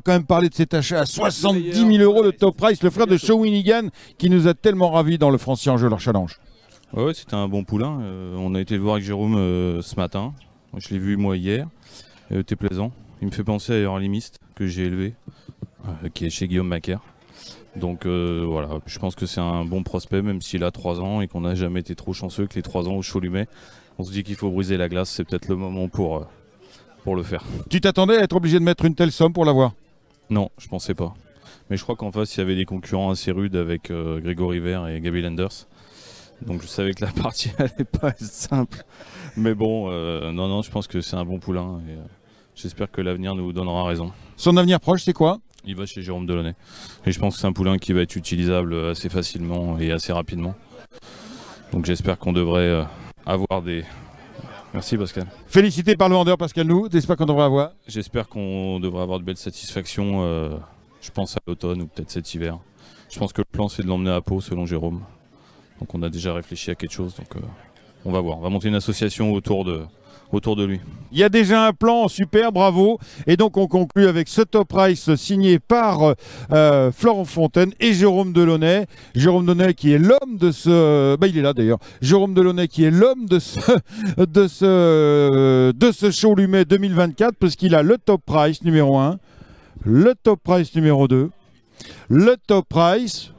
quand même parler de cet achat à 70 000 euros de top price, le frère de Shawinigan qui nous a tellement ravi dans le Francien en jeu leur challenge. Ah oui, c'est un bon poulain. Euh, on a été voir avec Jérôme euh, ce matin. Je l'ai vu moi hier. Il euh, était plaisant. Il me fait penser à limiste que j'ai élevé, qui est chez Guillaume Macaire. Donc voilà, je pense que c'est un bon prospect, même s'il a 3 ans et qu'on n'a jamais été trop chanceux que les 3 ans au Cholumet. On se dit qu'il faut briser la glace, c'est peut-être le moment pour, pour le faire. Tu t'attendais à être obligé de mettre une telle somme pour l'avoir non, je pensais pas. Mais je crois qu'en face, il y avait des concurrents assez rudes avec euh, Grégory Vert et Gaby Landers. Donc je savais que la partie n'allait pas être simple. Mais bon, euh, non, non, je pense que c'est un bon poulain. Et, euh, J'espère que l'avenir nous donnera raison. Son avenir proche, c'est quoi Il va chez Jérôme Delaunay. Et je pense que c'est un poulain qui va être utilisable assez facilement et assez rapidement. Donc j'espère qu'on devrait avoir des, Merci Pascal. Félicité par le vendeur Pascal Nous, j'espère qu'on devra avoir. J'espère qu'on devrait avoir de belles satisfactions, euh, je pense à l'automne ou peut-être cet hiver. Je pense que le plan c'est de l'emmener à Pau selon Jérôme. Donc on a déjà réfléchi à quelque chose, donc euh, on va voir. On va monter une association autour de, autour de lui. Il y a déjà un plan, super, bravo. Et donc on conclut avec ce top Price signé par euh, Florent Fontaine et Jérôme Delaunay. Jérôme Delaunay qui est l'homme de ce... Bah, il est là d'ailleurs. Jérôme Delaunay qui est l'homme de ce, de ce, de ce show Lumet 2024 parce qu'il a le top price numéro 1, le top price numéro 2, le top price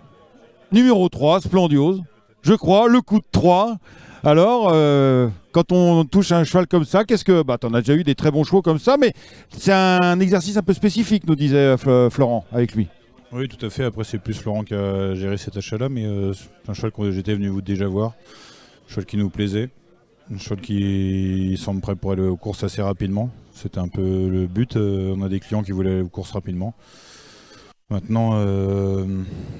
numéro 3, Splendiose, je crois, le coup de 3. Alors, euh, quand on touche un cheval comme ça, qu'est-ce que. Bah, t'en as déjà eu des très bons chevaux comme ça, mais c'est un exercice un peu spécifique, nous disait euh, Florent avec lui. Oui, tout à fait. Après, c'est plus Florent qui a géré cet achat-là, mais euh, c'est un cheval que j'étais venu vous déjà voir. Un cheval qui nous plaisait. Un cheval qui semble prêt pour aller aux courses assez rapidement. C'était un peu le but. on a des clients qui voulaient aller aux courses rapidement. Maintenant, voilà,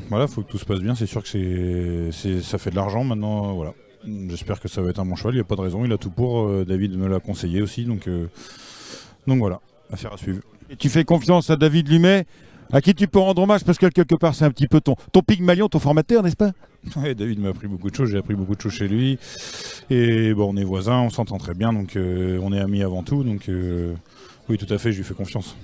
voilà, faut que tout se passe bien. C'est sûr que c'est, ça fait de l'argent. Maintenant, voilà. J'espère que ça va être un bon cheval, il n'y a pas de raison, il a tout pour, euh, David me l'a conseillé aussi, donc, euh, donc voilà, affaire à suivre. Et tu fais confiance à David Lumet, à qui tu peux rendre hommage, parce que quelque part c'est un petit peu ton, ton pygmalion, ton formateur, n'est-ce pas Oui, David m'a appris beaucoup de choses, j'ai appris beaucoup de choses chez lui, et bon, on est voisins, on s'entend très bien, donc euh, on est amis avant tout, donc oui tout à fait, je lui fais confiance.